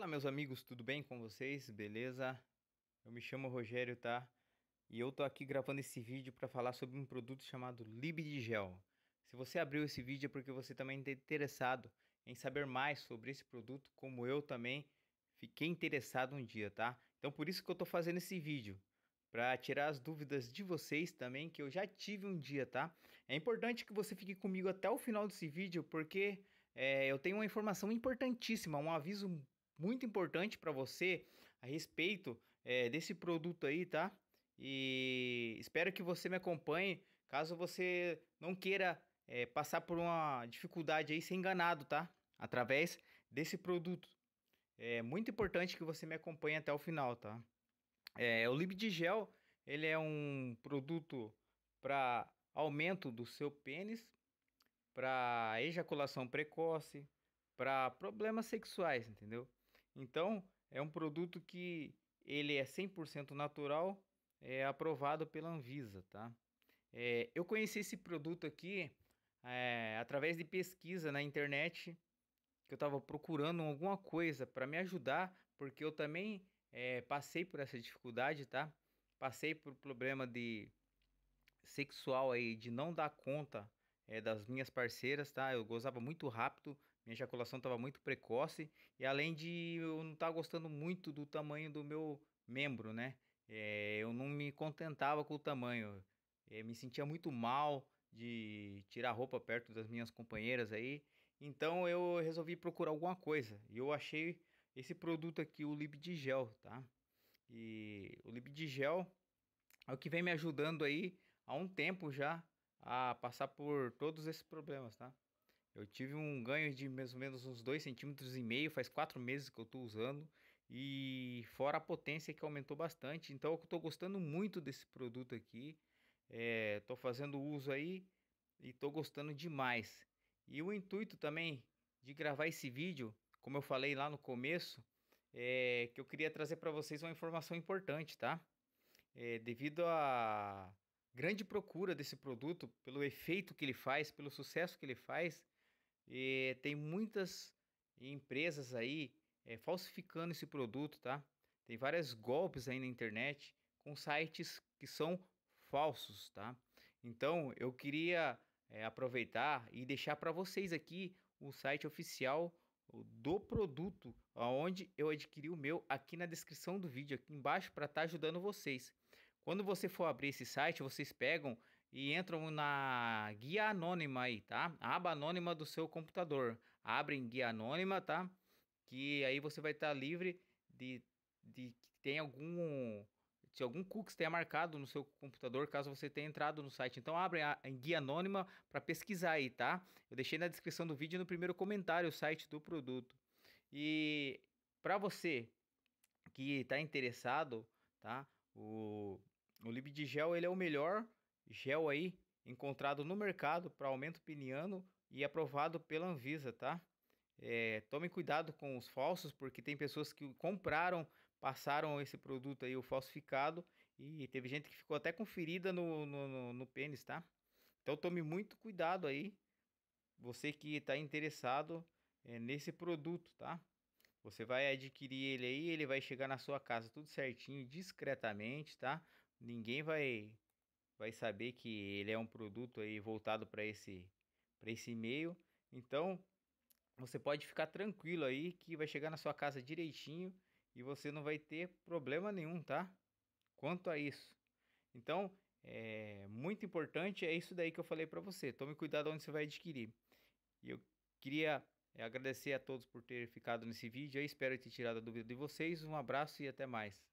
Fala meus amigos, tudo bem com vocês? Beleza? Eu me chamo Rogério, tá? E eu tô aqui gravando esse vídeo para falar sobre um produto chamado Libidigel. Se você abriu esse vídeo é porque você também está interessado em saber mais sobre esse produto, como eu também fiquei interessado um dia, tá? Então por isso que eu tô fazendo esse vídeo, para tirar as dúvidas de vocês também que eu já tive um dia, tá? É importante que você fique comigo até o final desse vídeo porque é, eu tenho uma informação importantíssima, um aviso muito importante para você a respeito é, desse produto aí, tá? E espero que você me acompanhe. Caso você não queira é, passar por uma dificuldade aí, ser enganado, tá? Através desse produto. É muito importante que você me acompanhe até o final, tá? É, o gel ele é um produto para aumento do seu pênis, para ejaculação precoce, para problemas sexuais, entendeu? Então, é um produto que ele é 100% natural, é aprovado pela Anvisa, tá? É, eu conheci esse produto aqui é, através de pesquisa na internet, que eu estava procurando alguma coisa para me ajudar, porque eu também é, passei por essa dificuldade, tá? Passei por problema de sexual aí, de não dar conta é, das minhas parceiras, tá? Eu gozava muito rápido, minha ejaculação estava muito precoce e além de eu não estar tá gostando muito do tamanho do meu membro, né? É, eu não me contentava com o tamanho. É, me sentia muito mal de tirar roupa perto das minhas companheiras aí. Então eu resolvi procurar alguma coisa e eu achei esse produto aqui, o Gel, tá? E o Gel é o que vem me ajudando aí há um tempo já a passar por todos esses problemas, tá? Eu tive um ganho de mais ou menos uns 2,5 cm, faz 4 meses que eu estou usando. E fora a potência que aumentou bastante. Então eu estou gostando muito desse produto aqui. Estou eh, é, fazendo uso aí e estou gostando demais. E o intuito também de gravar esse vídeo, como eu falei lá no começo, é que eu queria trazer para vocês uma informação importante, tá? É, devido à grande procura desse produto, pelo efeito que ele faz, pelo sucesso que ele faz, e eh, tem muitas empresas aí é, falsificando esse produto, tá? Tem vários golpes aí na internet com sites que são falsos, tá? Então eu queria é, aproveitar e deixar para vocês aqui o site oficial do produto aonde eu adquiri o meu aqui na descrição do vídeo aqui embaixo para estar tá ajudando vocês. Quando você for abrir esse site, vocês pegam e entram na guia anônima aí, tá? Aba anônima do seu computador. Abrem guia anônima, tá? Que aí você vai estar tá livre de, de que tem algum se algum cookies tenha marcado no seu computador, caso você tenha entrado no site. Então abre a, guia anônima para pesquisar aí, tá? Eu deixei na descrição do vídeo no primeiro comentário o site do produto. E para você que está interessado, tá? O, o LibDigel ele é o melhor gel aí encontrado no mercado para aumento peniano e aprovado pela Anvisa, tá? É, tome cuidado com os falsos, porque tem pessoas que compraram, passaram esse produto aí, o falsificado, e teve gente que ficou até com ferida no, no, no, no pênis, tá? Então tome muito cuidado aí, você que está interessado é, nesse produto, tá? Você vai adquirir ele aí, ele vai chegar na sua casa tudo certinho, discretamente, tá? Ninguém vai vai saber que ele é um produto aí voltado para esse para esse meio. Então, você pode ficar tranquilo aí que vai chegar na sua casa direitinho e você não vai ter problema nenhum, tá? Quanto a isso. Então, é muito importante, é isso daí que eu falei para você. Tome cuidado onde você vai adquirir. E eu queria eh, agradecer a todos por ter ficado nesse vídeo. Eu espero ter tirado a dúvida de vocês. Um abraço e até mais.